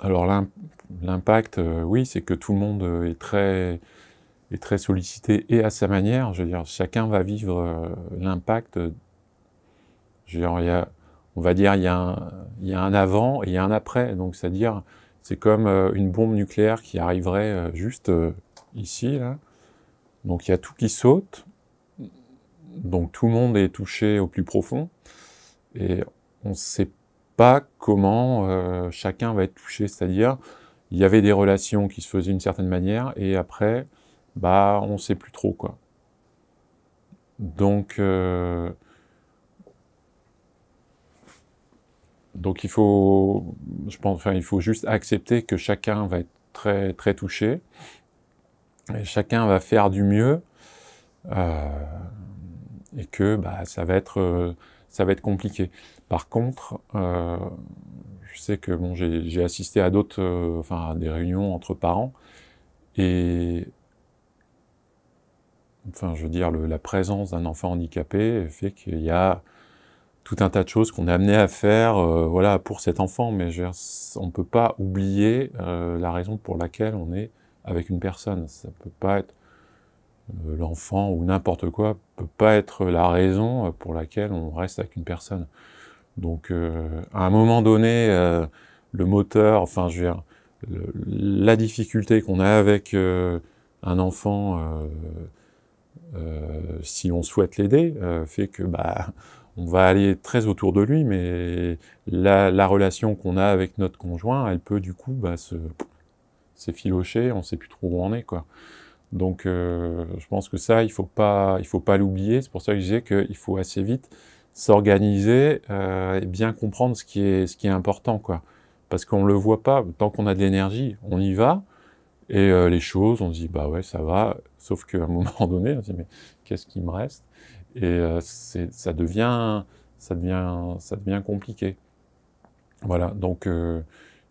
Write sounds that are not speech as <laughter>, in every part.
Alors l'impact, euh, oui, c'est que tout le monde euh, est très, est très sollicité et à sa manière. Je veux dire, chacun va vivre euh, l'impact. Je on va dire il y, a un, il y, a un, avant et il y a un après. Donc c'est-à-dire, c'est comme une bombe nucléaire qui arriverait juste ici. Là. Donc il y a tout qui saute. Donc tout le monde est touché au plus profond. Et on ne sait comment euh, chacun va être touché. C'est-à-dire, il y avait des relations qui se faisaient d'une certaine manière, et après, bah, on sait plus trop, quoi. Donc, euh, donc il faut, je pense, enfin, il faut juste accepter que chacun va être très, très touché, chacun va faire du mieux, euh, et que bah, ça va être ça va être compliqué. Par contre, euh, je sais que bon, j'ai assisté à d'autres, euh, enfin, des réunions entre parents, et enfin, je veux dire, la présence d'un enfant handicapé fait qu'il y a tout un tas de choses qu'on est amené à faire, euh, voilà, pour cet enfant. Mais on ne peut pas oublier la raison pour laquelle on est avec une personne. Ça peut pas être euh, l'enfant ou n'importe quoi peut pas être la raison euh, pour laquelle on reste avec une personne. Donc euh, à un moment donné, le moteur, enfin je veux dire, la difficulté qu'on a avec un enfant, si on souhaite l'aider, fait que bah on va aller très autour de lui, mais la, relation qu'on a avec notre conjoint, elle peut du coup bah, s'effilocher, on ne sait plus trop où on est quoi. Donc, euh, je pense que ça, il faut pas, il faut pas l'oublier. C'est pour ça que je disais qu'il faut assez vite s'organiser euh, et bien comprendre ce qui est, ce qui est important, quoi. Parce qu'on le voit pas. Tant qu'on a de l'énergie, on y va. Et euh, les choses, on se dit, bah ouais, ça va. Sauf qu'à un <laughs> moment donné, on se dit, mais qu'est-ce qui me reste Et ça devient, ça devient, ça devient compliqué. Voilà. Donc,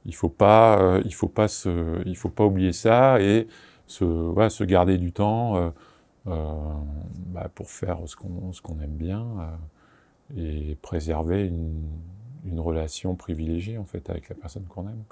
il faut pas, il faut pas se, il faut pas oublier ça et se, garder du temps euh, euh, bah, pour faire ce qu'on aime bien euh, et préserver une, relation privilégiée en fait avec la personne qu'on aime.